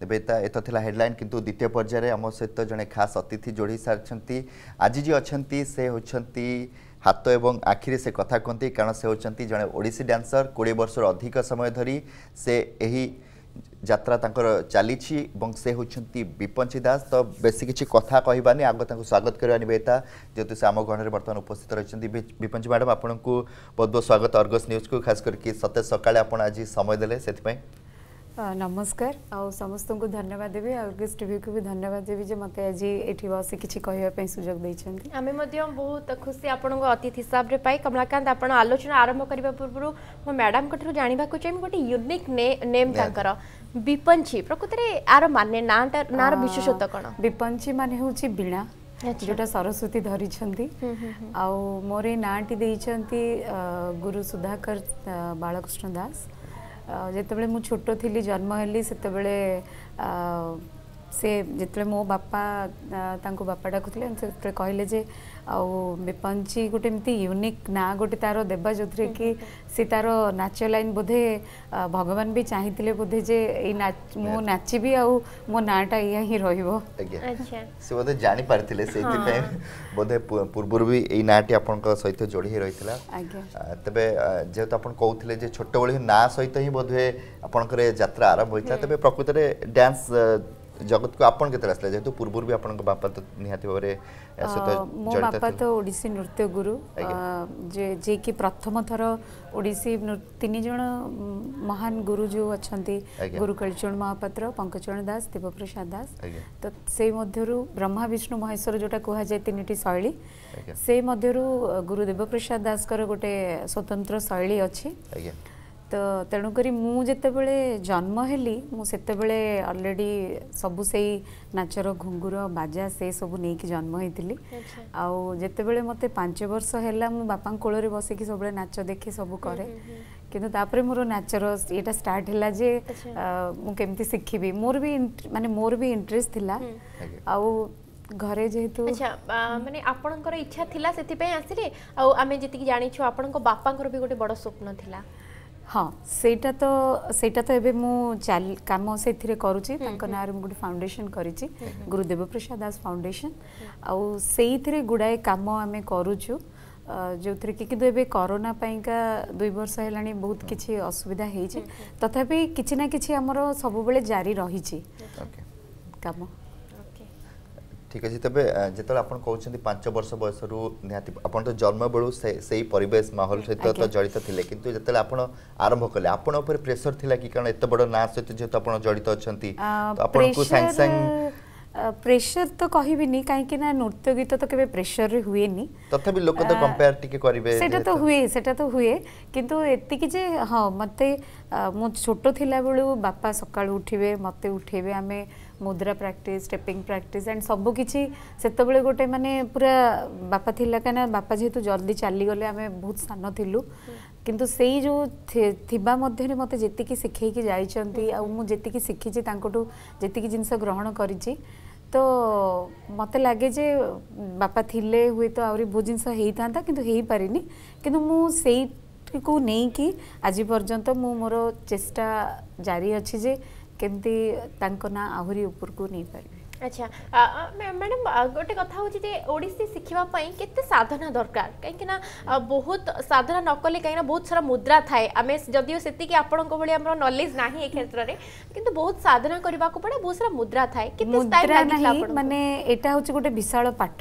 ତେବେ ଏତ ଥିଲା ହେଡ଼ଲାଇନ୍ କିନ୍ତୁ ଦ୍ୱିତୀୟ ପର୍ଯ୍ୟାୟରେ ଆମ ସହିତ ଜଣେ ଖାସ୍ ଅତିଥି ଯୋଡ଼ି ସାରିଛନ୍ତି ଆଜି ଯିଏ ଅଛନ୍ତି ସେ ହେଉଛନ୍ତି ହାତ ଏବଂ ଆଖିରେ ସେ କଥା କୁହନ୍ତି କାରଣ ସେ ହେଉଛନ୍ତି ଜଣେ ଓଡ଼ିଶୀ ଡ୍ୟାନ୍ସର କୋଡ଼ିଏ ବର୍ଷରୁ ଅଧିକ ସମୟ ଧରି ସେ ଏହି ଯାତ୍ରା ତାଙ୍କର ଚାଲିଛି ଏବଂ ସେ ହେଉଛନ୍ତି ବିପଞ୍ଚି ଦାସ ତ ବେଶୀ କିଛି କଥା କହିବାନି ଆଗ ତାଙ୍କୁ ସ୍ୱାଗତ କରିବା ନିବେଦିତା ଯେହେତୁ ସେ ଆମ ଗଣରେ ବର୍ତ୍ତମାନ ଉପସ୍ଥିତ ରହିଛନ୍ତି ବିପଞ୍ଚି ମ୍ୟାଡ଼ାମ୍ ଆପଣଙ୍କୁ ବହୁତ ବହୁତ ସ୍ୱାଗତ ଅର୍ଗସ୍ ନ୍ୟୁଜ୍କୁ ଖାସ୍ କରିକି ସତେ ସକାଳେ ଆପଣ ଆଜି ସମୟ ଦେଲେ ସେଥିପାଇଁ नमस्कार आ समस्त को धन्यवाद देवी अर्गस टीवी को भी धन्यवाद देवी जे मते आज एठी बसे किछि कहय पय सुजोग दै छथि आमे मध्यम बहुत खुशी आपन को अतिथि हिसाब रे पाई कमलाकांत आपन आलोचना आरंभ करबा पूर्व मो मैडम कठरो जानिबा को चाहि गोटे यूनिक ने, नेम तांकर विपंची प्रकृतरे आरो माने नाटा नार विशेषता कोन बिपंची माने होछि बिना जोटा सरस्वती धरी आ मोरे नाटी दै गुरु सुधाकर बालकृष्ण दास ଯେତେବେଳେ ମୁଁ ଛୋଟ ଥିଲି ଜନ୍ମ ହେଲି ସେତେବେଳେ ସେ ଯେତେବେଳେ ମୋ ବାପା ତାଙ୍କୁ ବାପା ଡାକୁଥିଲେ ସେ ସେତେବେଳେ କହିଲେ ଯେ ଆଉ ବିପଞ୍ଚି ଗୋଟେ ଏମିତି ୟୁନିକ୍ ନାଁ ଗୋଟେ ତାର ଦେବା ଯେଉଁଥିରେ କି ସେ ତାର ନାଚ ଲାଇନ୍ ବୋଧେ ଭଗବାନ ବି ଚାହିଁଥିଲେ ବୋଧେ ଯେ ଏଇ ମୁଁ ନାଚିବି ଆଉ ମୋ ନାଁଟା ଏଇଆ ହିଁ ରହିବ ସେ ବୋଧେ ଜାଣିପାରିଥିଲେ ସେଇଥିପାଇଁ ବୋଧେ ପୂର୍ବରୁ ବି ଏଇ ନାଁଟି ଆପଣଙ୍କ ସହିତ ଯୋଡ଼ି ହେଇ ରହିଥିଲା ତେବେ ଯେହେତୁ ଆପଣ କହୁଥିଲେ ଯେ ଛୋଟବେଳେ ନାଁ ସହିତ ହିଁ ବୋଧେ ଆପଣଙ୍କର ଯାତ୍ରା ଆରମ୍ଭ ହୋଇଥିଲା ତେବେ ପ୍ରକୃତରେ ଡ୍ୟାନ୍ସ ଜଗତକୁ ଆପଣ କେତେବେଳେ ଆସିଲେ ଯେହେତୁ ପୂର୍ବରୁ ବି ଆପଣଙ୍କ ବାପା ତ ନିହାତି ଭାବରେ ମୋ ବାପା ତ ଓଡ଼ିଶୀ ନୃତ୍ୟ ଗୁରୁ ଯେ ଯିଏକି ପ୍ରଥମ ଥର ଓଡ଼ିଶୀ ତିନି ଜଣ ମହାନ ଗୁରୁ ଯେଉଁ ଅଛନ୍ତି ଗୁରୁ କଳିଚରଣ ମହାପାତ୍ର ପଙ୍କଚରଣ ଦାସ ଦେବପ୍ରସାଦ ଦାସ ତ ସେଇ ମଧ୍ୟରୁ ବ୍ରହ୍ମା ବିଷ୍ଣୁ ମହେଶ୍ୱର ଯେଉଁଟା କୁହାଯାଏ ତିନିଟି ଶୈଳୀ ସେଇ ମଧ୍ୟରୁ ଗୁରୁ ଦେବପ୍ରସାଦ ଦାସଙ୍କର ଗୋଟେ ସ୍ୱତନ୍ତ୍ର ଶୈଳୀ ଅଛି ଆଜ୍ଞା ତ ତେଣୁକରି ମୁଁ ଯେତେବେଳେ ଜନ୍ମ ହେଲି ମୁଁ ସେତେବେଳେ ଅଲରେଡ଼ି ସବୁ ସେଇ ନାଚର ଘୁଙ୍ଗୁର ବାଜା ସେ ସବୁ ନେଇକି ଜନ୍ମ ହେଇଥିଲି ଆଉ ଯେତେବେଳେ ମୋତେ ପାଞ୍ଚ ବର୍ଷ ହେଲା ମୁଁ ବାପାଙ୍କ କୋଳରେ ବସିକି ସବୁବେଳେ ନାଚ ଦେଖେ ସବୁ କରେ କିନ୍ତୁ ତାପରେ ମୋର ନାଚର ଏଇଟା ଷ୍ଟାର୍ଟ ହେଲା ଯେ ମୁଁ କେମିତି ଶିଖିବି ମୋର ବି ମାନେ ମୋର ବି ଇଣ୍ଟରେଷ୍ଟ ଥିଲା ଆଉ ଘରେ ଯେହେତୁ ଆଚ୍ଛା ମାନେ ଆପଣଙ୍କର ଇଚ୍ଛା ଥିଲା ସେଥିପାଇଁ ଆସିଲେ ଆଉ ଆମେ ଯେତିକି ଜାଣିଛୁ ଆପଣଙ୍କ ବାପାଙ୍କର ବି ଗୋଟେ ବଡ଼ ସ୍ୱପ୍ନ ଥିଲା ହଁ ସେଇଟା ତ ସେଇଟା ତ ଏବେ ମୁଁ କାମ ସେଥିରେ କରୁଛି ତାଙ୍କ ନାଁରେ ମୁଁ ଗୋଟେ ଫାଉଣ୍ଡେସନ କରିଛି ଗୁରୁଦେବ ପ୍ରସାଦ ଦାସ ଫାଉଣ୍ଡେସନ ଆଉ ସେଇଥିରେ ଗୁଡ଼ାଏ କାମ ଆମେ କରୁଛୁ ଯେଉଁଥିରେ କି କିନ୍ତୁ ଏବେ କରୋନା ପାଇଁକା ଦୁଇ ବର୍ଷ ହେଲାଣି ବହୁତ କିଛି ଅସୁବିଧା ହେଇଛି ତଥାପି କିଛି ନା କିଛି ଆମର ସବୁବେଳେ ଜାରି ରହିଛି କାମ ঠিক আছে তবে যেতে আপনার কৌন পাঁচ বর্ষ বয়সর নিহতি আপনার তো জন্ম বেড় সেই পরিবেশ মাহল সহ জড়িত লে কিন্তু যেত আপনার আরম্ভ কলে আপনার উপরে প্রেসর লা কি কারণ এত বড় না সহ যেহেতু আপনার জড়িত অনেক আপনার সাংে সাংে প্রেসর তো কহবিনি কাইকি না নৃত্য গীত তো কেবে প্রেসর হুয়ে নি তথাপি লোক তো কম্পেয়ার টিকে করিবে সেটা তো হুয়ে সেটা তো হুয়ে কিন্তু এতিকি যে হ্যাঁ মতে মু ছোট থিলা বেলু বাপা সকাল উঠিবে মতে উঠিবে আমি मुद्रा प्राक्टिस स्टेपिंग प्राक्टिस एंड सबकि गोटे मानने पूरा बापा थी क्या बापा जीत जल्दी चलीगले आम बहुत सान थू कि से मध्य मत जी शिखे जाइंटी शिखी जी जिन ग्रहण कर तो मत लगे बापा थी हे तो आहुत जिनस कितनी कि नहींक आज पर्यटन मु मोर चेष्टा जारी अच्छी କେମିତି ତାଙ୍କ ନାଁ ଆହୁରି ଉପରକୁ ନେଇପାରିବେ আচ্ছা ম্যাডাম গোটে কথা হচ্ছে যে ওড়শী শিখবা কেতে সাধনা দরকার কিনা বহুত সাধনা নকলে কিনা বহুত সারা মুদ্রা থাকে আমি যদিও সেতিকি আপনার ভাই আমার নলেজ না এই ক্ষেত্রে কিন্তু বহুত সাধনা করা পড়ে বহুত সারা মুদ্রা থাকে মানে এটা হচ্ছে গোটে বিশাল পাঠ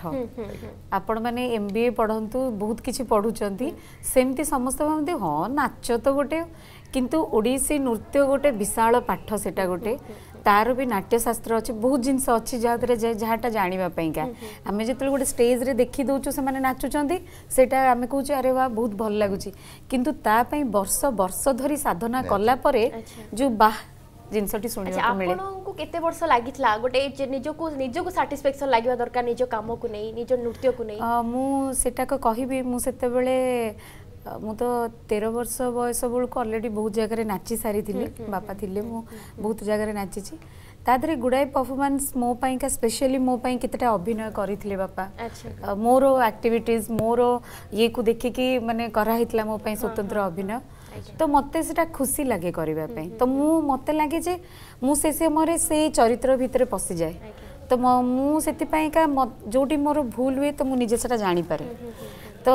আপন মানে এম বি এ পড়ন্তু বহুত কিছু পড়ুচন্তি সেমতি সমস্ত ভাবতে হ্যাঁ নাচ তো গোটে କିନ୍ତୁ ଓଡ଼ିଶୀ ନୃତ୍ୟ ଗୋଟେ ବିଶାଳ ପାଠ ସେଇଟା ଗୋଟେ ତାର ବି ନାଟ୍ୟଶାସ୍ତ୍ର ଅଛି ବହୁତ ଜିନିଷ ଅଛି ଯାହାଦ୍ୱାରା ଯାହାଟା ଜାଣିବା ପାଇଁକା ଆମେ ଯେତେବେଳେ ଗୋଟେ ଷ୍ଟେଜ୍ରେ ଦେଖିଦେଉଛୁ ସେମାନେ ନାଚୁଛନ୍ତି ସେଇଟା ଆମେ କହୁଛୁ ଆରେ ବା ବହୁତ ଭଲ ଲାଗୁଛି କିନ୍ତୁ ତା ପାଇଁ ବର୍ଷ ବର୍ଷ ଧରି ସାଧନା କଲା ପରେ ଯେଉଁ ବାହ ଜିନିଷଟି ଶୁଣିବାକୁ ମିଳେ ଆପଣଙ୍କୁ କେତେ ବର୍ଷ ଲାଗିଥିଲା ଗୋଟେ ନିଜକୁ ନିଜକୁ ସାଟିସ୍ଫ୍ୟାକ୍ସନ୍ ଲାଗିବା ଦରକାର ନିଜ କାମକୁ ନେଇ ନିଜ ନୃତ୍ୟକୁ ନେଇ ମୁଁ ସେଟାକୁ କହିବି ମୁଁ ସେତେବେଳେ ମୁଁ ତ ତେର ବର୍ଷ ବୟସ ବେଳକୁ ଅଲରେଡ଼ି ବହୁତ ଜାଗାରେ ନାଚି ସାରିଥିଲି ବାପା ଥିଲେ ମୁଁ ବହୁତ ଜାଗାରେ ନାଚିଛି ତା ଦେହରେ ଗୁଡ଼ାଏ ପରଫର୍ମାନ୍ସ ମୋ ପାଇଁକା ସ୍ପେଶିଆଲି ମୋ ପାଇଁ କେତେଟା ଅଭିନୟ କରିଥିଲେ ବାପା ମୋର ଆକ୍ଟିଭିଟିଜ୍ ମୋର ଇଏକୁ ଦେଖିକି ମାନେ କରାହେଇଥିଲା ମୋ ପାଇଁ ସ୍ୱତନ୍ତ୍ର ଅଭିନୟ ତ ମୋତେ ସେଟା ଖୁସି ଲାଗେ କରିବା ପାଇଁ ତ ମୁଁ ମୋତେ ଲାଗେ ଯେ ମୁଁ ସେ ସମୟରେ ସେଇ ଚରିତ୍ର ଭିତରେ ପଶିଯାଏ ତ ମୁଁ ସେଥିପାଇଁକା ଯେଉଁଠି ମୋର ଭୁଲ ହୁଏ ତ ମୁଁ ନିଜେ ସେଟା ଜାଣିପାରେ তো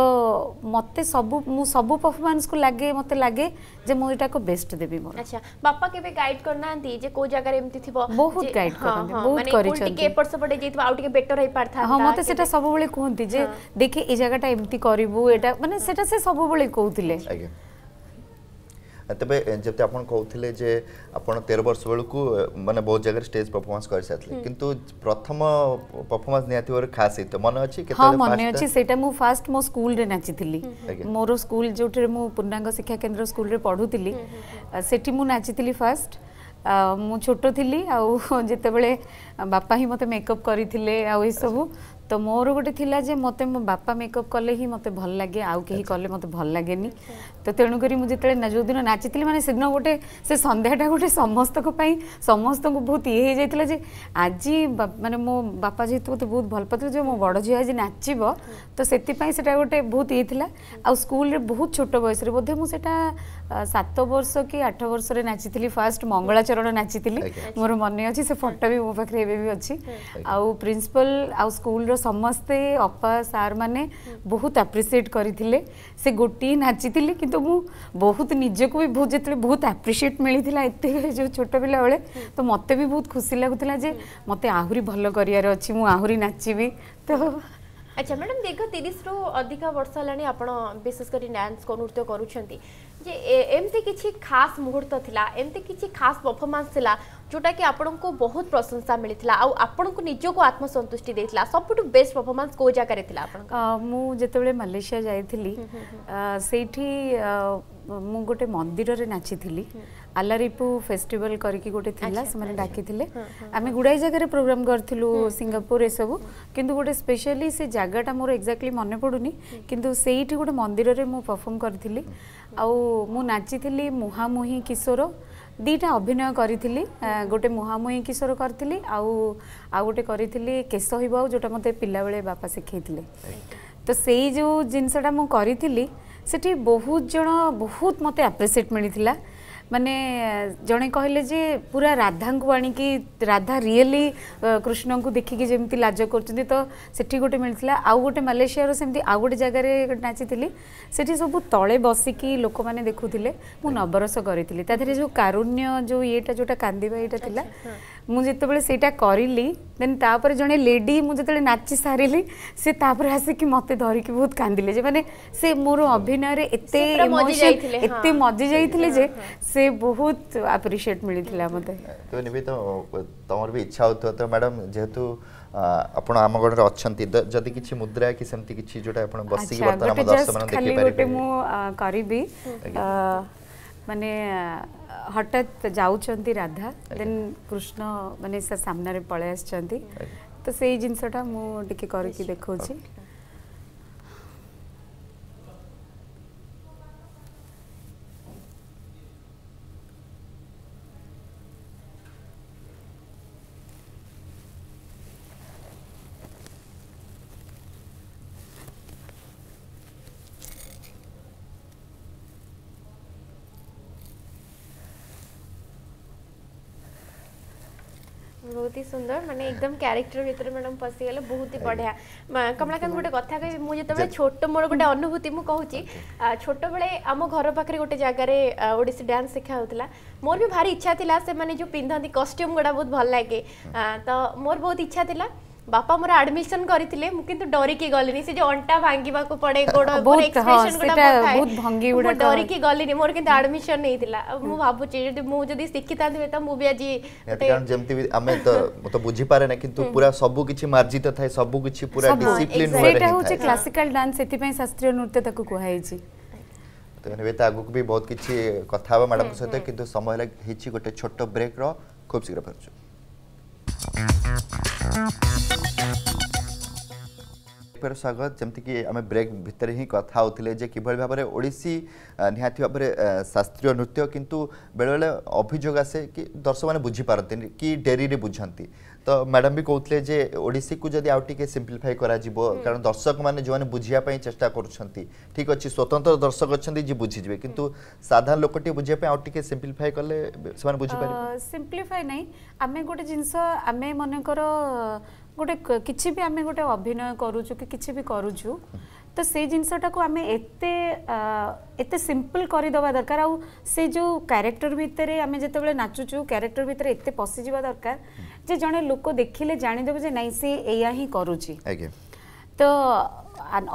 ମୋତେ ସବୁ ମୁଁ ସବୁ ପରଫର୍ମାନ୍ସକୁ ଲାଗେ ମୋତେ ଲାଗେ ଯେ ମୁଁ ଏଇଟାକୁ ବେଷ୍ଟ ଦେବି ମୋର ଆଚ୍ଛା ବାପା କେବେ ଗାଇଡ୍ କରିନାହାନ୍ତି ଯେ କୋଉ ଜାଗାରେ ଏମିତି ଥିବ ବହୁତ ଗାଇଡ୍ କରନ୍ତି ବହୁତ କରିଛନ୍ତି ଟିକେ ଏପଟ ସେପଟ ଯାଇଥିବ ଆଉ ଟିକେ ବେଟର ହେଇପାରିଥାନ୍ତା ହଁ ମୋତେ ସେଟା ସବୁବେଳେ କୁହନ୍ତି ଯେ ଦେଖେ ଏଇ ଜାଗାଟା ଏମିତି କରିବୁ ଏଟା ମାନେ ସେଟା ସେ ସବୁବେଳେ କହୁଥିଲେ ଆଜ୍ଞା ତେବେ ଯେମିତି ଆପଣ କହୁଥିଲେ ଯେ ଆପଣ ତେର ବର୍ଷ ବେଳକୁ ମାନେ ବହୁତ ଜାଗାରେ ଷ୍ଟେଜ୍ ପରଫର୍ମାନ୍ସ କରିସାରିଥିଲେ କିନ୍ତୁ ପ୍ରଥମ ପରଫର୍ମାନ୍ସ ନିହାତି ଭାବରେ ଖାସ୍ ହେଇଥିବ ମନେ ଅଛି ହଁ ମନେ ଅଛି ସେଇଟା ମୁଁ ଫାର୍ଷ୍ଟ ମୋ ସ୍କୁଲରେ ନାଚିଥିଲି ମୋର ସ୍କୁଲ ଯେଉଁଠାରେ ମୁଁ ପୂର୍ଣ୍ଣାଙ୍ଗ ଶିକ୍ଷା କେନ୍ଦ୍ର ସ୍କୁଲରେ ପଢ଼ୁଥିଲି ସେଠି ମୁଁ ନାଚିଥିଲି ଫାର୍ଷ୍ଟ ମୁଁ ଛୋଟ ଥିଲି ଆଉ ଯେତେବେଳେ ବାପା ହିଁ ମୋତେ ମେକଅପ୍ କରିଥିଲେ ଆଉ ଏସବୁ ତ ମୋର ଗୋଟେ ଥିଲା ଯେ ମୋତେ ମୋ ବାପା ମେକଅପ୍ କଲେ ହିଁ ମୋତେ ଭଲ ଲାଗେ ଆଉ କେହି କଲେ ମୋତେ ଭଲ ଲାଗେନି ତ ତେଣୁକରି ମୁଁ ଯେତେବେଳେ ଯେଉଁଦିନ ନାଚିଥିଲି ମାନେ ସେଦିନ ଗୋଟେ ସେ ସନ୍ଧ୍ୟାଟା ଗୋଟେ ସମସ୍ତଙ୍କ ପାଇଁ ସମସ୍ତଙ୍କୁ ବହୁତ ଇଏ ହେଇଯାଇଥିଲା ଯେ ଆଜି ମାନେ ମୋ ବାପା ଯେହେତୁ ମୋତେ ବହୁତ ଭଲ ପାଉଥିଲେ ଯେ ମୋ ବଡ଼ ଝିଅ ଆଜି ନାଚିବ ତ ସେଥିପାଇଁ ସେଟା ଗୋଟେ ବହୁତ ଇଏ ଥିଲା ଆଉ ସ୍କୁଲରେ ବହୁତ ଛୋଟ ବୟସରେ ବୋଧେ ମୁଁ ସେଟା ସାତ ବର୍ଷ କି ଆଠ ବର୍ଷରେ ନାଚିଥିଲି ଫାର୍ଷ୍ଟ ମଙ୍ଗଳାଚରଣ ନାଚିଥିଲି ମୋର ମନେ ଅଛି ସେ ଫଟୋ ବି ମୋ ପାଖରେ ଏବେ ବି ଅଛି ଆଉ ପ୍ରିନ୍ସିପାଲ ଆଉ ସ୍କୁଲର ସମସ୍ତେ ଅପା ସାର୍ ମାନେ ବହୁତ ଆପ୍ରିସିଏଟ୍ କରିଥିଲେ ସେ ଗୋଟିଏ ନାଚିଥିଲି କିନ୍ତୁ ମୁଁ ବହୁତ ନିଜକୁ ବି ବହୁତ ଯେତେବେଳେ ବହୁତ ଆପ୍ରିସିଏଟ୍ ମିଳିଥିଲା ଏତେ ଯେଉଁ ଛୋଟ ପିଲାବେଳେ ତ ମୋତେ ବି ବହୁତ ଖୁସି ଲାଗୁଥିଲା ଯେ ମୋତେ ଆହୁରି ଭଲ କରିବାର ଅଛି ମୁଁ ଆହୁରି ନାଚିବି ତ ଆଚ୍ଛା ମ୍ୟାଡ଼ାମ୍ ଦୀର୍ଘ ତିରିଶରୁ ଅଧିକା ବର୍ଷ ହେଲାଣି ଆପଣ ବିଶେଷ କରି ଡ୍ୟାନ୍ସ ନୃତ୍ୟ କରୁଛନ୍ତି ଯେ ଏମିତି କିଛି ଖାସ୍ ମୁହୂର୍ତ୍ତ ଥିଲା ଏମିତି କିଛି ଖାସ୍ ପରଫର୍ମାନ୍ସ ଥିଲା ଯେଉଁଟାକି ଆପଣଙ୍କୁ ବହୁତ ପ୍ରଶଂସା ମିଳିଥିଲା ଆଉ ଆପଣଙ୍କୁ ନିଜକୁ ଆତ୍ମସନ୍ତୁଷ୍ଟି ଦେଇଥିଲା ସବୁଠୁ ବେଷ୍ଟ ପରଫର୍ମାନ୍ସ କେଉଁ ଜାଗାରେ ଥିଲା ଆପଣଙ୍କ ମୁଁ ଯେତେବେଳେ ମାଲେସିଆ ଯାଇଥିଲି ସେଇଠି ମୁଁ ଗୋଟେ ମନ୍ଦିରରେ ନାଚିଥିଲି ଆଲାରିପୁ ଫେଷ୍ଟିଭାଲ କରିକି ଗୋଟେ ଥିଲା ସେମାନେ ଡାକିଥିଲେ ଆମେ ଗୁଡ଼ାଏ ଜାଗାରେ ପ୍ରୋଗ୍ରାମ କରିଥିଲୁ ସିଙ୍ଗାପୁର ଏସବୁ କିନ୍ତୁ ଗୋଟେ ସ୍ପେଶାଲି ସେ ଜାଗାଟା ମୋର ଏକ୍ଜାକ୍ଟଲି ମନେ ପଡ଼ୁନି କିନ୍ତୁ ସେଇଠି ଗୋଟେ ମନ୍ଦିରରେ ମୁଁ ପରଫର୍ମ କରିଥିଲି ଆଉ ମୁଁ ନାଚିଥିଲି ମୁହାଁମୁହିଁ କିଶୋର ଦୁଇଟା ଅଭିନୟ କରିଥିଲି ଗୋଟେ ମୁହାଁମୁହିଁ କିଶୋର କରିଥିଲି ଆଉ ଆଉ ଗୋଟେ କରିଥିଲି କେଶ ହିବାଉ ଯେଉଁଟା ମୋତେ ପିଲାବେଳେ ବାପା ଶିଖେଇଥିଲେ ତ ସେଇ ଯେଉଁ ଜିନିଷଟା ମୁଁ କରିଥିଲି ସେଠି ବହୁତ ଜଣ ବହୁତ ମୋତେ ଆପ୍ରିସିଏଟ୍ ମିଳିଥିଲା ମାନେ ଜଣେ କହିଲେ ଯେ ପୁରା ରାଧାଙ୍କୁ ଆଣିକି ରାଧା ରିଏଲି କୃଷ୍ଣଙ୍କୁ ଦେଖିକି ଯେମିତି ଲାଜ କରୁଛନ୍ତି ତ ସେଠି ଗୋଟେ ମିଳିଥିଲା ଆଉ ଗୋଟେ ମାଲେସିଆର ସେମିତି ଆଉ ଗୋଟେ ଜାଗାରେ ନାଚିଥିଲି ସେଠି ସବୁ ତଳେ ବସିକି ଲୋକମାନେ ଦେଖୁଥିଲେ ମୁଁ ନବରସ କରିଥିଲି ତା ଦେହରେ ଯେଉଁ କାରୁଣ୍ୟ ଯେଉଁ ଇଏଟା ଯେଉଁଟା କାନ୍ଦିବା ଏଇଟା ଥିଲା ମୁଁ ଯେତେବେଳେ ସେଇଟା କରିଲି ଦେନ୍ ତାପରେ ଜଣେ ଲେଡ଼ି ମୁଁ ଯେତେବେଳେ ନାଚି ସାରିଲି ସେ ତାପରେ ଆସିକି ମୋତେ ଧରିକି ବହୁତ କାନ୍ଦିଲେ ଯେ ମାନେ ସେ ମୋର ଅଭିନୟରେ ଏତେ ଏତେ ମଜି ଯାଇଥିଲେ ଯେ ସେ ବହୁତ ଆପ୍ରିସିଏଟ୍ ମିଳିଥିଲା ମୋତେ ନିବିତ ତମର ବି ଇଚ୍ଛା ହେଉଥିବ ତ ମ୍ୟାଡ଼ାମ୍ ଯେହେତୁ ଆପଣ ଆମ ଗଣରେ ଅଛନ୍ତି ଯଦି କିଛି ମୁଦ୍ରା କି ସେମିତି କିଛି ଯୋଉଟା ଆପଣ ବସିକି ବର୍ତ୍ତମାନ ଆମ ଦର୍ଶକମାନେ ଦେଖିପାରିବେ ମୁଁ କରିବି ମାନେ ହଠାତ୍ ଯାଉଛନ୍ତି ରାଧା ଦେନ୍ କୃଷ୍ଣ ମାନେ ସାମ୍ନାରେ ପଳେଇ ଆସିଛନ୍ତି ତ ସେଇ ଜିନିଷଟା ମୁଁ ଟିକେ କରିକି ଦେଖାଉଛି ବହୁତ ହି ସୁନ୍ଦର ମାନେ ଏକଦମ କ୍ୟାରେକ୍ଟର ଭିତରେ ମ୍ୟାଡ଼ାମ ପଶିଗଲେ ବହୁତ ହି ବଢ଼ିଆ କମଳାକାନ୍ତ ଗୋଟେ କଥା କହିବି ମୁଁ ଯେତେବେଳେ ଛୋଟ ମୋର ଗୋଟେ ଅନୁଭୂତି ମୁଁ କହୁଛି ଛୋଟବେଳେ ଆମ ଘର ପାଖରେ ଗୋଟେ ଜାଗାରେ ଓଡ଼ିଶୀ ଡ୍ୟାନ୍ସ ଶିଖା ହେଉଥିଲା ମୋର ବି ଭାରି ଇଚ୍ଛା ଥିଲା ସେମାନେ ଯେଉଁ ପିନ୍ଧନ୍ତି କଷ୍ଟ୍ୟୁମ୍ ଗୁଡ଼ା ବହୁତ ଭଲ ଲାଗେ ତ ମୋର ବହୁତ ଇଚ୍ଛା ଥିଲା ବାପା ମୋର ଆଡମିସନ କରିଥିଲେ ମୁଁ କିନ୍ତୁ ଡରିକି ଗଲିନି ସେ ଯୋଉ ଅଣ୍ଟା ଭାଙ୍ଗିବାକୁ ପଡେ ଗୋଡ ବହୁତ ଡରିକି ଗଲିନି ମୋର କିନ୍ତୁ ଆଡମିସନ ହେଇଥିଲା ମୁଁ ଭାବୁଛି ଯଦି ମୁଁ ଯଦି ଶିଖିଥାନ୍ତି ହୁଏତ ମୁଁ ବି ଆଜି ଯେମିତି ଆମେ ତ ବୁଝିପାରେ ନା କିନ୍ତୁ ପୁରା ସବୁ କିଛି ମାର୍ଜିତ ଥାଏ ସବୁ କିଛି ପୁରା ଡିସିପ୍ଲିନ ସେଇଟା ହଉଛି କ୍ଲାସିକାଲ ଡ୍ୟାନ୍ସ ସେଥିପାଇଁ ଶାସ୍ତ୍ରୀୟ ନୃତ୍ୟ ତାକୁ କୁହାଯାଇଛି ତେଣୁ ହୁଏତ ଆଗକୁ ବି ବହୁତ କିଛି କଥା ହେବା ମ୍ୟାଡମଙ୍କ ସହିତ କିନ୍ତୁ ସମୟ ହେଇଛି ଗୋଟେ ଛୋଟ ବ୍ରେକ୍ର ଖୁବ୍ ଶୀଘ୍ର ଫେରୁଛୁ Thank you. देखबार स्वागत जमीक आम ब्रेक भितर ही कथा होते कि भाव में ओडीसी निहाती भाव शास्त्रीय नृत्य किंतु बेले बेले अभियोग आसे कि दर्शक मैंने बुझीपारती कि डेरी बुझाती तो मैडम भी कहते जे ओडीसी को जदि आउट सीम्प्लीफाई कर कारण दर्शक मैंने जो मैंने बुझापी चेषा कर ठीक अच्छे स्वतंत्र दर्शक अच्छा जी बुझीजे कि साधारण लोकटे बुझापी सिंप्लीफाई सीम्प्लीफाई कले से बुझीपार सीम्प्लीफाई आम गोटे जिनस आम मनकर ଗୋଟେ କିଛି ବି ଆମେ ଗୋଟେ ଅଭିନୟ କରୁଛୁ କି କିଛି ବି କରୁଛୁ ତ ସେଇ ଜିନିଷଟାକୁ ଆମେ ଏତେ ଏତେ ସିମ୍ପଲ କରିଦେବା ଦରକାର ଆଉ ସେ ଯେଉଁ କ୍ୟାରେକ୍ଟର ଭିତରେ ଆମେ ଯେତେବେଳେ ନାଚୁଛୁ କ୍ୟାରେକ୍ଟର ଭିତରେ ଏତେ ପଶିଯିବା ଦରକାର ଯେ ଜଣେ ଲୋକ ଦେଖିଲେ ଜାଣିଦେବ ଯେ ନାଇଁ ସେ ଏଇଆ ହିଁ କରୁଛି ତ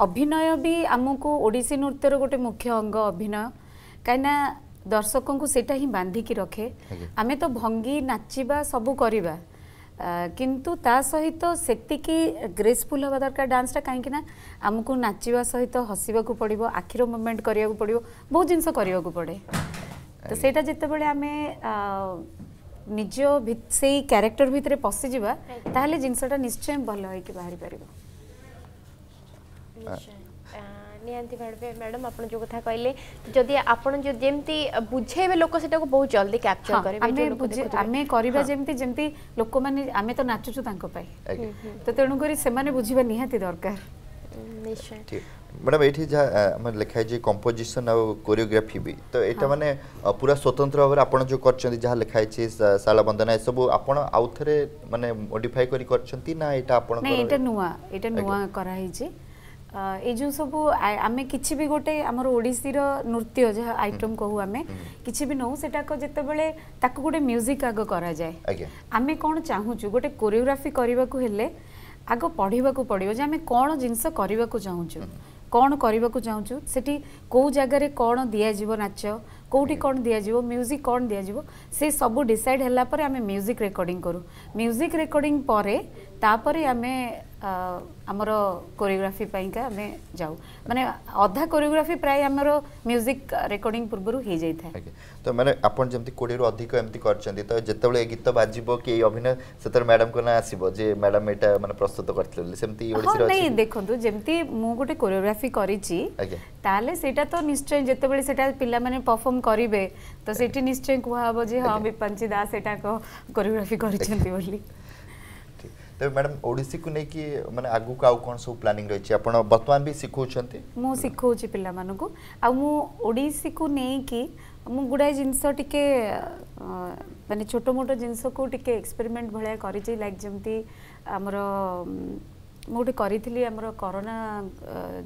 ଅଭିନୟ ବି ଆମକୁ ଓଡ଼ିଶୀ ନୃତ୍ୟର ଗୋଟେ ମୁଖ୍ୟ ଅଙ୍ଗ ଅଭିନୟ କାହିଁକିନା ଦର୍ଶକଙ୍କୁ ସେଇଟା ହିଁ ବାନ୍ଧିକି ରଖେ ଆମେ ତ ଭଙ୍ଗୀ ନାଚିବା ସବୁ କରିବା କିନ୍ତୁ ତା ସହିତ ସେତିକି ଗ୍ରେସଫୁଲ୍ ହେବା ଦରକାର ଡ୍ୟାନ୍ସଟା କାହିଁକି ନା ଆମକୁ ନାଚିବା ସହିତ ହସିବାକୁ ପଡ଼ିବ ଆଖିର ମୁଭମେଣ୍ଟ କରିବାକୁ ପଡ଼ିବ ବହୁତ ଜିନିଷ କରିବାକୁ ପଡ଼େ ତ ସେଇଟା ଯେତେବେଳେ ଆମେ ନିଜ ସେଇ କ୍ୟାରେକ୍ଟର ଭିତରେ ପଶିଯିବା ତାହେଲେ ଜିନିଷଟା ନିଶ୍ଚୟ ଭଲ ହେଇକି ବାହାରି ପାରିବ ନିହାତି ମ୍ୟାଡ଼ାମ୍ ଆପଣ ଯେଉଁ କଥା କହିଲେ ଯଦି ଆପଣ ଯେମିତି ବୁଝେଇବେ ଲୋକ ସେଟାକୁ ବହୁତ ଜଲ୍ଦି କ୍ୟାପଚର କରିବେ ଆମେ କରିବା ଯେମିତି ଯେମିତି ଲୋକମାନେ ଆମେ ତ ନାଚୁଛୁ ତାଙ୍କ ପାଇଁ ତ ତେଣୁକରି ସେମାନେ ବୁଝିବା ନିହାତି ଦରକାର ନିଶ୍ଚୟ ମ୍ୟାଡ଼ାମ୍ ଏଇଠି ଯାହା ଆମର ଲେଖା ହେଇଛି କମ୍ପୋଜିସନ୍ ଆଉ କୋରିଓଗ୍ରାଫି ବି ତ ଏଇଟା ମାନେ ପୁରା ସ୍ୱତନ୍ତ୍ର ଭାବରେ ଆପଣ ଯେଉଁ କରିଛନ୍ତି ଯାହା ଲେଖା ହେଇଛି ଶାଳବନ୍ଦନା ଏସବୁ ଆପଣ ଆଉ ଥରେ ମାନେ ମୋଡିଫାଇ କରି କରିଛନ୍ତି ନା ଏଇଟା ଆପଣ ଏଇଟା ନୂଆ ଏଇଟା ନୂଆ କରାହେଇଛି ଏଇ ଯେଉଁ ସବୁ ଆମେ କିଛି ବି ଗୋଟେ ଆମର ଓଡ଼ିଶୀର ନୃତ୍ୟ ଯାହା ଆଇଟମ୍ କହୁ ଆମେ କିଛି ବି ନଉ ସେଟାକ ଯେତେବେଳେ ତାକୁ ଗୋଟେ ମ୍ୟୁଜିକ୍ ଆଗ କରାଯାଏ ଆମେ କ'ଣ ଚାହୁଁଛୁ ଗୋଟେ କୋରିଓଗ୍ରାଫି କରିବାକୁ ହେଲେ ଆଗ ପଢ଼ିବାକୁ ପଡ଼ିବ ଯେ ଆମେ କ'ଣ ଜିନିଷ କରିବାକୁ ଚାହୁଁଛୁ କ'ଣ କରିବାକୁ ଚାହୁଁଛୁ ସେଠି କେଉଁ ଜାଗାରେ କ'ଣ ଦିଆଯିବ ନାଚ କେଉଁଠି କ'ଣ ଦିଆଯିବ ମ୍ୟୁଜିକ୍ କ'ଣ ଦିଆଯିବ ସେ ସବୁ ଡିସାଇଡ଼୍ ହେଲା ପରେ ଆମେ ମ୍ୟୁଜିକ୍ ରେକର୍ଡ଼ିଂ କରୁ ମ୍ୟୁଜିକ୍ ରେକର୍ଡ଼ିଂ ପରେ ତାପରେ ଆମେ ଆମର କୋରିଓଗ୍ରାଫି ପାଇଁକା ଆମେ ଯାଉ ମାନେ ଅଧା କୋରିଓଗ୍ରାଫି ପ୍ରାୟ ଆମର ମ୍ୟୁଜିକ୍ ରେକର୍ଡିଂ ପୂର୍ବରୁ ହେଇଯାଇଥାଏ ତ ମାନେ ଆପଣ ଯେମିତି କୋଡ଼ିଏରୁ ଅଧିକ ଏମିତି କରିଛନ୍ତି ତ ଯେତେବେଳେ ଏ ଗୀତ ବାଜିବ କି ଏଇ ଅଭିନୟ ସେତେବେଳେ ମ୍ୟାଡ଼ାମଙ୍କ ନାଁ ଆସିବ ଯେ ମ୍ୟାଡ଼ାମ ଏଇଟା ମାନେ ପ୍ରସ୍ତୁତ କରିଥିଲେ ସେମିତି ନାଇଁ ଦେଖନ୍ତୁ ଯେମିତି ମୁଁ ଗୋଟେ କୋରିଓଗ୍ରାଫି କରିଛି ତାହେଲେ ସେଇଟା ତ ନିଶ୍ଚୟ ଯେତେବେଳେ ସେଇଟା ପିଲାମାନେ ପରଫର୍ମ କରିବେ ତ ସେଠି ନିଶ୍ଚୟ କୁହାହବ ଯେ ହଁ ବିପାଞ୍ଚି ଦାସ ଏଇଟା କୋରିଓଗ୍ରାଫି କରିଛନ୍ତି ବୋଲି ତେବେ ମ୍ୟାଡ଼ାମ୍ ଓଡ଼ିଶୀକୁ ନେଇକି ମାନେ ଆଗକୁ ଆଉ କ'ଣ ସବୁ ପ୍ଲାନିଂ ରହିଛି ଆପଣ ବର୍ତ୍ତମାନ ବି ଶିଖାଉଛନ୍ତି ମୁଁ ଶିଖାଉଛି ପିଲାମାନଙ୍କୁ ଆଉ ମୁଁ ଓଡ଼ିଶୀକୁ ନେଇକି ମୁଁ ଗୁଡ଼ାଏ ଜିନିଷ ଟିକେ ମାନେ ଛୋଟ ମୋଟ ଜିନିଷକୁ ଟିକେ ଏକ୍ସପେରିମେଣ୍ଟ ଭଳିଆ କରିଛି ଲାଇକ୍ ଯେମିତି ଆମର ମୁଁ ଗୋଟେ କରିଥିଲି ଆମର କରୋନା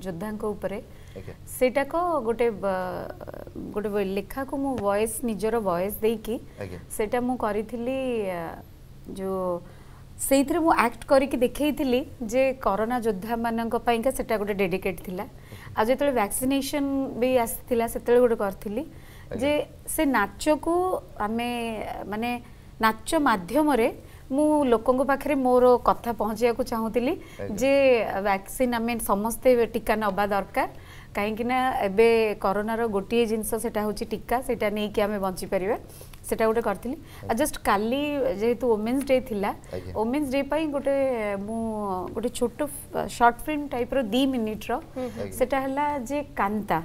ଯୋଦ୍ଧାଙ୍କ ଉପରେ ସେଇଟାକ ଗୋଟେ ଗୋଟେ ଲେଖାକୁ ମୁଁ ଭଏସ୍ ନିଜର ଭଏସ୍ ଦେଇକି ସେଇଟା ମୁଁ କରିଥିଲି ଯେଉଁ ସେଇଥିରେ ମୁଁ ଆକ୍ଟ କରିକି ଦେଖେଇଥିଲି ଯେ କରୋନା ଯୋଦ୍ଧାମାନଙ୍କ ପାଇଁକା ସେଟା ଗୋଟେ ଡେଡିକେଟ୍ ଥିଲା ଆଉ ଯେତେବେଳେ ଭ୍ୟାକ୍ସିନେସନ୍ ବି ଆସିଥିଲା ସେତେବେଳେ ଗୋଟେ କରିଥିଲି ଯେ ସେ ନାଚକୁ ଆମେ ମାନେ ନାଚ ମାଧ୍ୟମରେ ମୁଁ ଲୋକଙ୍କ ପାଖରେ ମୋର କଥା ପହଞ୍ଚାଇବାକୁ ଚାହୁଁଥିଲି ଯେ ଭ୍ୟାକ୍ସିନ୍ ଆମେ ସମସ୍ତେ ଟୀକା ନେବା ଦରକାର କାହିଁକିନା ଏବେ କରୋନାର ଗୋଟିଏ ଜିନିଷ ସେଇଟା ହେଉଛି ଟୀକା ସେଇଟା ନେଇକି ଆମେ ବଞ୍ଚିପାରିବା সেটা গোটে করি জস্ট কালি যেহেতু ওমেন্স ডে লা ওমেন্স ডে পাই গোটে মু গোটে ছোট শর্ট ফিল্ম টাইপর দুই মিনিটর সেটা হেলা যে কান্তা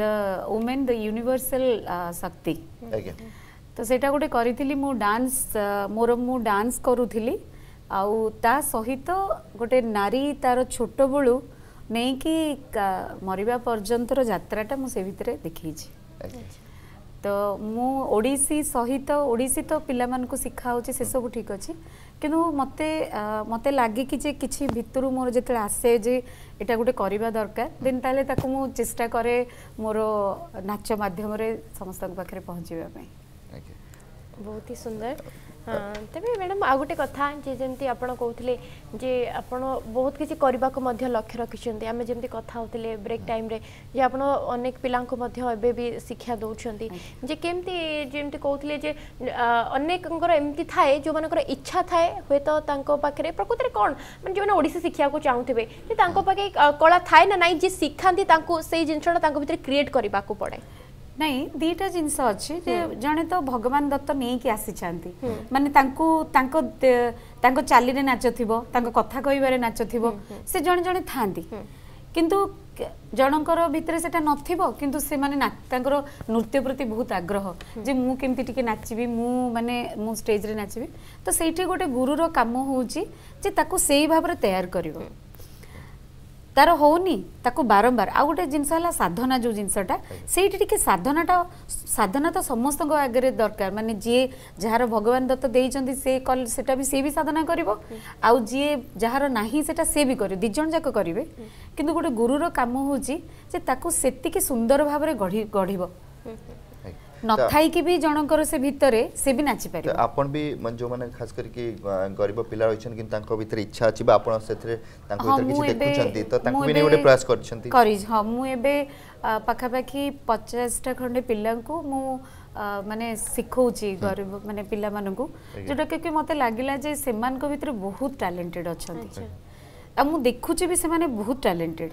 দ ওমেন দ ইউনিভর্সাল শক্তি তো সেটা গোটে করি মু ডান্স মোর মু ডান্স করুলি আউ তা সহিত গোটে নারী তার ছোট বেলু নেইকি মরিবা পর্যন্তর যাত্রাটা মু সে ভিতরে দেখিছি তো ମୁଁ ଓଡ଼ିଶୀ ସହିତ ଓଡ଼ିଶୀ ତ ପିଲାମାନଙ୍କୁ ଶିଖା ହେଉଛି ସେସବୁ ଠିକ୍ ଅଛି କିନ୍ତୁ ମୋତେ ମୋତେ ଲାଗେ କି ଯେ କିଛି ଭିତରୁ ମୋର ଯେତେବେଳେ ଆସେ ଯେ ଏଇଟା ଗୋଟେ କରିବା ଦରକାର ଦେନ୍ ତାହେଲେ ତାକୁ ମୁଁ ଚେଷ୍ଟା କରେ ମୋର ନାଚ ମାଧ୍ୟମରେ ସମସ୍ତଙ୍କ ପାଖରେ ପହଞ୍ଚିବା ପାଇଁ ବହୁତ ହି ସୁନ୍ଦର ତେବେ ମ୍ୟାଡ଼ାମ୍ ଆଉ ଗୋଟେ କଥା ଯେ ଯେମିତି ଆପଣ କହୁଥିଲେ ଯେ ଆପଣ ବହୁତ କିଛି କରିବାକୁ ମଧ୍ୟ ଲକ୍ଷ୍ୟ ରଖିଛନ୍ତି ଆମେ ଯେମିତି କଥା ହେଉଥିଲେ ବ୍ରେକ୍ ଟାଇମ୍ରେ ଯେ ଆପଣ ଅନେକ ପିଲାଙ୍କୁ ମଧ୍ୟ ଏବେ ବି ଶିକ୍ଷା ଦେଉଛନ୍ତି ଯେ କେମିତି ଯେମିତି କହୁଥିଲେ ଯେ ଅନେକଙ୍କର ଏମିତି ଥାଏ ଯେଉଁମାନଙ୍କର ଇଚ୍ଛା ଥାଏ ହୁଏତ ତାଙ୍କ ପାଖରେ ପ୍ରକୃତରେ କ'ଣ ମାନେ ଯେଉଁମାନେ ଓଡ଼ିଶୀ ଶିଖିବାକୁ ଚାହୁଁଥିବେ ଯେ ତାଙ୍କ ପାଖେ କଳା ଥାଏ ନା ନାହିଁ ଯେ ଶିଖାନ୍ତି ତାଙ୍କୁ ସେଇ ଜିନିଷଟା ତାଙ୍କ ଭିତରେ କ୍ରିଏଟ୍ କରିବାକୁ ପଡ଼େ ନାଇଁ ଦିଟା ଜିନିଷ ଅଛି ଯେ ଜଣେ ତ ଭଗବାନ ଦତ୍ତ ନେଇକି ଆସିଛନ୍ତି ମାନେ ତାଙ୍କୁ ତାଙ୍କ ତାଙ୍କ ଚାଲିରେ ନାଚ ଥିବ ତାଙ୍କ କଥା କହିବାରେ ନାଚ ଥିବ ସେ ଜଣେ ଜଣେ ଥାନ୍ତି କିନ୍ତୁ ଜଣଙ୍କର ଭିତରେ ସେଟା ନଥିବ କିନ୍ତୁ ସେମାନେ ତାଙ୍କର ନୃତ୍ୟ ପ୍ରତି ବହୁତ ଆଗ୍ରହ ଯେ ମୁଁ କେମିତି ଟିକେ ନାଚିବି ମୁଁ ମାନେ ମୁଁ ଷ୍ଟେଜରେ ନାଚିବି ତ ସେଇଠି ଗୋଟେ ଗୁରୁର କାମ ହେଉଛି ଯେ ତାକୁ ସେଇ ଭାବରେ ତୟାର କରିବ ତାର ହଉନି ତାକୁ ବାରମ୍ବାର ଆଉ ଗୋଟେ ଜିନିଷ ହେଲା ସାଧନା ଯେଉଁ ଜିନିଷଟା ସେଇଠି ଟିକେ ସାଧନାଟା ସାଧନା ତ ସମସ୍ତଙ୍କ ଆଗରେ ଦରକାର ମାନେ ଯିଏ ଯାହାର ଭଗବାନ ଦତ୍ତ ଦେଇଛନ୍ତି ସେ କଲ ସେଟା ବି ସେ ବି ସାଧନା କରିବ ଆଉ ଯିଏ ଯାହାର ନାହିଁ ସେଟା ସେ ବି କରିବ ଦୁଇ ଜଣ ଯାକ କରିବେ କିନ୍ତୁ ଗୋଟେ ଗୁରୁର କାମ ହେଉଛି ଯେ ତାକୁ ସେତିକି ସୁନ୍ଦର ଭାବରେ ଗଢ଼ି ଗଢ଼ିବ ନଥାଇକି ବି ଜଣଙ୍କର ସେ ଭିତରେ ସେ ବି ନାଚି ପାରିବେ ଆପଣ ବି ଯେଉଁମାନେ ଖାସ କରିକି ଗରିବ ପିଲା ରହିଛନ୍ତି କିନ୍ତୁ ତାଙ୍କ ଭିତରେ ଇଚ୍ଛା ଅଛି ବା ଆପଣ ସେଥିରେ ତାଙ୍କ ଭିତରେ କିଛି ଦେଖୁଛନ୍ତି ତ ତାଙ୍କୁ ବି ନେଇ ଗୋଟେ ପ୍ରୟାସ କରିଛନ୍ତି କରିଛି ହଁ ମୁଁ ଏବେ ପାଖାପାଖି ପଚାଶଟା ଖଣ୍ଡେ ପିଲାଙ୍କୁ ମୁଁ ମାନେ ଶିଖଉଛି ଗରିବ ମାନେ ପିଲାମାନଙ୍କୁ ଯେଉଁଟାକି କି ମୋତେ ଲାଗିଲା ଯେ ସେମାନଙ୍କ ଭିତରେ ବହୁତ ଟ୍ୟାଲେଣ୍ଟେଡ଼ ଅଛନ୍ତି ଆଉ ମୁଁ ଦେଖୁଛି ବି ସେମାନେ ବହୁତ ଟ୍ୟାଲେଣ୍ଟେଡ଼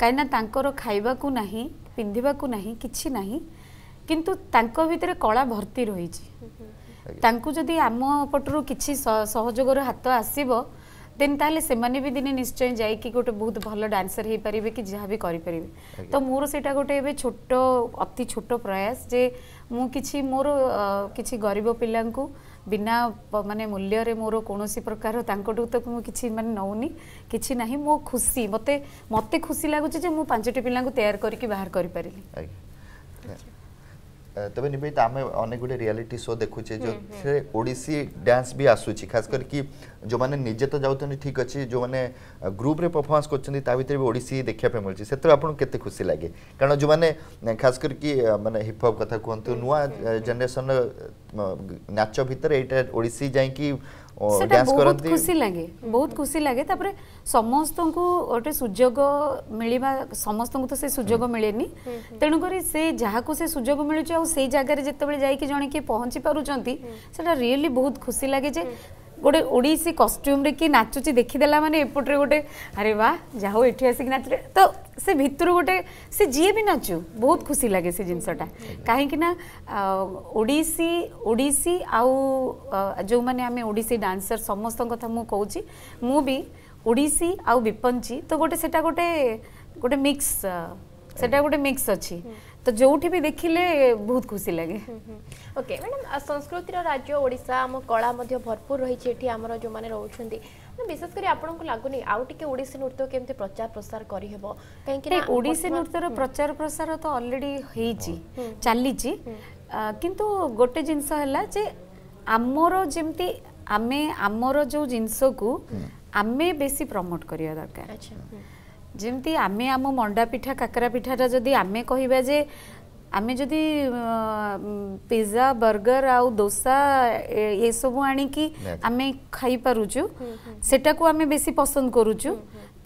କାହିଁକିନା ତାଙ୍କର ଖାଇବାକୁ ନାହିଁ ପିନ୍ଧିବାକୁ ନାହିଁ କିଛି ନାହିଁ କିନ୍ତୁ ତାଙ୍କ ଭିତରେ କଳା ଭର୍ତ୍ତି ରହିଛି ତାଙ୍କୁ ଯଦି ଆମ ପଟରୁ କିଛି ସହଯୋଗର ହାତ ଆସିବ ଦେନ୍ ତାହେଲେ ସେମାନେ ବି ଦିନେ ନିଶ୍ଚୟ ଯାଇକି ଗୋଟେ ବହୁତ ଭଲ ଡ୍ୟାନ୍ସର ହେଇପାରିବେ କି ଯାହା ବି କରିପାରିବେ ତ ମୋର ସେଇଟା ଗୋଟେ ଏବେ ଛୋଟ ଅତି ଛୋଟ ପ୍ରୟାସ ଯେ ମୁଁ କିଛି ମୋର କିଛି ଗରିବ ପିଲାଙ୍କୁ ବିନା ମାନେ ମୂଲ୍ୟରେ ମୋର କୌଣସି ପ୍ରକାର ତାଙ୍କଠୁ ତ ମୁଁ କିଛି ମାନେ ନେଉନି କିଛି ନାହିଁ ମୋ ଖୁସି ମୋତେ ମୋତେ ଖୁସି ଲାଗୁଛି ଯେ ମୁଁ ପାଞ୍ଚଟି ପିଲାଙ୍କୁ ତୟାର କରିକି ବାହାର କରିପାରିଲି তবে নিবেদিত আমি অনেক গুড়ে রিয়ালিটি শো দেখুছে যে ওড়িশি ডান্স বি আসুচি খাস করি কি যে নিজে তো যাচ্ছেন ঠিক আছে যে গ্রুপে পরফরমান্স করছেন তা ভিতরে বি ওড়িশি দেখা মিলছে সেতু আপনার কেতে খুশি লাগে কারণ যে খাস করি কি মানে হিপহপ কথা কুহতু নূয়া জেনারেসন নাচ ভিতরে এইটা ওড়িশি যাইকি बहुत खुशी लगे बहुत खुशी लगे समस्त को गए सुजोग मिल समस्त को तो सुजोग मिले तेणुक से जहाँ को सुजोग मिलूँ से जगह जो जाए कि पार्टी से रियली बहुत खुशी लगे ଗୋଟେ ଓଡ଼ିଶୀ କଷ୍ଟ୍ୟୁମ୍ରେ କିଏ ନାଚୁଛି ଦେଖିଦେଲା ମାନେ ଏପଟରେ ଗୋଟେ ଆରେ ବା ଯାହା ହଉ ଏଠି ଆସିକି ନାଚିଲେ ତ ସେ ଭିତରୁ ଗୋଟେ ସେ ଯିଏ ବି ନାଚୁ ବହୁତ ଖୁସି ଲାଗେ ସେ ଜିନିଷଟା କାହିଁକି ନା ଓଡ଼ିଶୀ ଓଡ଼ିଶୀ ଆଉ ଯେଉଁମାନେ ଆମେ ଓଡ଼ିଶୀ ଡ୍ୟାନ୍ସର ସମସ୍ତଙ୍କ କଥା ମୁଁ କହୁଛି ମୁଁ ବି ଓଡ଼ିଶୀ ଆଉ ବିପଞ୍ଚି ତ ଗୋଟେ ସେଟା ଗୋଟେ ଗୋଟେ ମିକ୍ସ ସେଟା ଗୋଟେ ମିକ୍ସ ଅଛି ତ ଯେଉଁଠି ବି ଦେଖିଲେ ବହୁତ ଖୁସି ଲାଗେ ଓକେ ମ୍ୟାଡ଼ାମ୍ ସଂସ୍କୃତିର ରାଜ୍ୟ ଓଡ଼ିଶା ଆମ କଳା ମଧ୍ୟ ଭରପୁର ରହିଛି ଏଠି ଆମର ଯେଉଁମାନେ ରହୁଛନ୍ତି ବିଶେଷ କରି ଆପଣଙ୍କୁ ଲାଗୁନି ଆଉ ଟିକେ ଓଡ଼ିଶୀ ନୃତ୍ୟ କେମିତି ପ୍ରଚାର ପ୍ରସାର କରିହେବ କାହିଁକି ଓଡ଼ିଶୀ ନୃତ୍ୟର ପ୍ରଚାର ପ୍ରସାର ତ ଅଲରେଡ଼ି ହେଇଛି ଚାଲିଛି କିନ୍ତୁ ଗୋଟେ ଜିନିଷ ହେଲା ଯେ ଆମର ଯେମିତି ଆମେ ଆମର ଯେଉଁ ଜିନିଷକୁ ଆମେ ବେଶୀ ପ୍ରମୋଟ୍ କରିବା ଦରକାର ଆଚ୍ଛା ଯେମିତି ଆମେ ଆମ ମଣ୍ଡା ପିଠା କାକରା ପିଠାଟା ଯଦି ଆମେ କହିବା ଯେ ଆମେ ଯଦି ପିଜ୍ଜା ବର୍ଗର ଆଉ ଦୋସା ଏସବୁ ଆଣିକି ଆମେ ଖାଇପାରୁଛୁ ସେଟାକୁ ଆମେ ବେଶୀ ପସନ୍ଦ କରୁଛୁ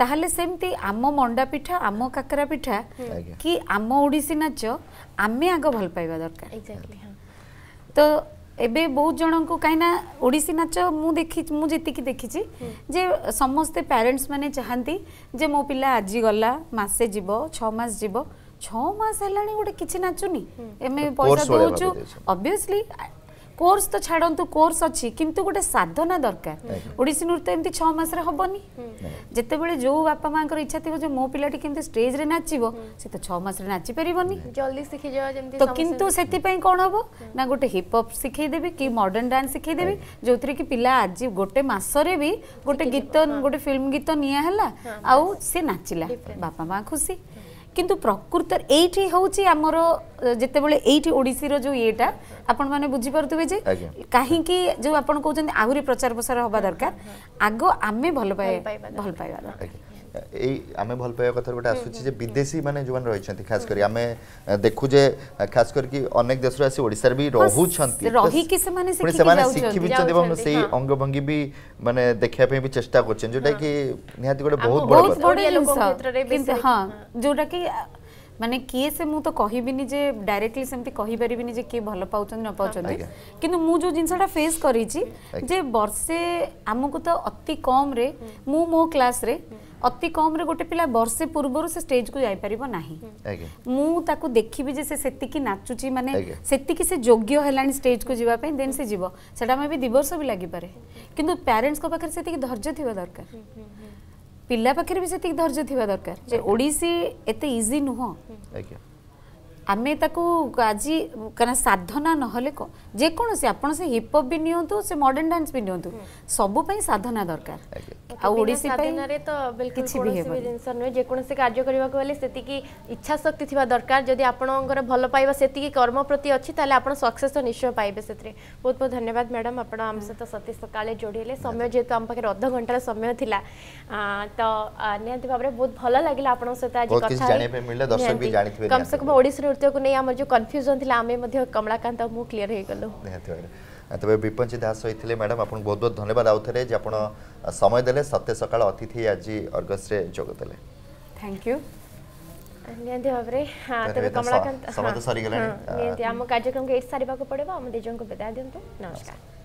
ତାହେଲେ ସେମିତି ଆମ ମଣ୍ଡା ପିଠା ଆମ କାକରା ପିଠା କି ଆମ ଓଡ଼ିଶୀ ନାଚ ଆମେ ଆଗ ଭଲ ପାଇବା ଦରକାର ତ ଏବେ ବହୁତ ଜଣଙ୍କୁ କାହିଁକିନା ଓଡ଼ିଶୀ ନାଚ ମୁଁ ଦେଖି ମୁଁ ଯେତିକି ଦେଖିଛି ଯେ ସମସ୍ତେ ପ୍ୟାରେଣ୍ଟସ୍ ମାନେ ଚାହାନ୍ତି ଯେ ମୋ ପିଲା ଆଜି ଗଲା ମାସେ ଯିବ ଛଅ ମାସ ଯିବ ଛଅ ମାସ ହେଲାଣି ଗୋଟେ କିଛି ନାଚୁନି ଆମେ ପଇସା ଦେଉଛୁ ଅବଭିୟସଲି কোর্স তো ছাড়ন্তু কোর্স অছি কিন্তু গোটে সাধনা দরকার ওড়িশি নৃত্য এমতি ছ মাসরে হবনি যেতবেলে যে বাপা মাঙ্কর ইচ্ছা থিব যে মো পিলাটি কেমতি স্টেজরে নাচিব সে তো ছ মাসরে নাচি পারিবনি জলদি শিখি যাওয়া যেমতি তো কিন্তু সেতিপাই কোন হব না গোটে হিপ হপ শিখাই দেবি কি মডার্ন ডান্স শিখাই দেবি যোউথরে কি পিলা আজি গোটে মাসরে বি গোটে গীত গোটে ফিল্ম গীত নিয়া হেলা আউ সে নাচিলা বাপা মা খুশি কিন্তু প্রকৃত এইটি হচ্ছে আমার যেতবে এইটি ওড়শীর যে ইয়েটা আপন মানে বুঝিপারে যে কাহিকি যে আপনার কৌন আহরি প্রচার প্রসার হওয়া দরকার আগ আমি ভাল পাই ভাল পাইবা দরকার आम भल पाइबा कथ गोटे आसूँ विदेशी मैंने जो रही खास कर देखुजे खास करेक देश ओडार भी रोचे शिखी से अंग भंगी भी मानते देखा भी चेस्ट करोटा माने किए से मु तो कहिबिनि जे डायरेक्टली सेमति कहि परिबिनि जे के भलो पाउचन न पाउचन हाँ, किंतु मु जो जिंसाटा फेस करी छी जे बरसे हमकु तो अति कम रे मु मो क्लास रे अति कम रे गोटे पिला बरसे पूर्वरो से स्टेज को जाई परिबो नाही मु ताकु देखिबि जे से सेतिकी नाचु छी माने सेतिकी से योग्य हेलानि स्टेज को जीवा पई देन से जीवो सेटा मे भी दिवर्ष भी लागि परे किंतु पेरेंट्स को पखर सेतिकी धैर्य थिबा दरकार ପିଲା ପାଖରେ ବି ସେତିକି ଧୈର୍ଯ୍ୟ ଥିବା ଦରକାର ଯେ ଓଡ଼ିଶୀ ଏତେ ଇଜି ନୁହଁ ଆଜ୍ଞା आम आज क्या साधना ना जेको आप हिपअप भी नि मडर्ण डांस भी नि सबुपी साधना दरकार निश्चय पाइबे बहुत बहुत धन्यवाद मैडम सहित सती सका जोड़े समय जेहतु पाखे अध घंटार समय था तो निर्देश बहुत भल लगे सहित कम से कम नृत्यको नै आम जो कन्फ्युजन थिला आमे मध्य कमलाकान्त मु क्लियर हे गलो निहति भाइ তবে বিপঞ্চি দাস হয়েছিল ম্যাডাম আপনার বহুত বহুত ধন্যবাদ আউথরে যে আপনার সময় দেলে সত্যে সকাল অতিথি আজ অর্গসরে যোগ দেলে থ্যাংক ইউ ନିହାତି ଭାବରେ ତେବେ କମଳାକାନ୍ତ ସମସ୍ତେ ସରିଗଲାଣି ନିହାତି ଆମ କାର୍ଯ୍ୟକ୍ରମକୁ ଏଇଠି ସାରିବାକୁ ପଡ଼ିବ ଆମ ଦିଜଣଙ୍କୁ ବିଦାୟ ଦିଅନ୍ତୁ ନମସ୍କାର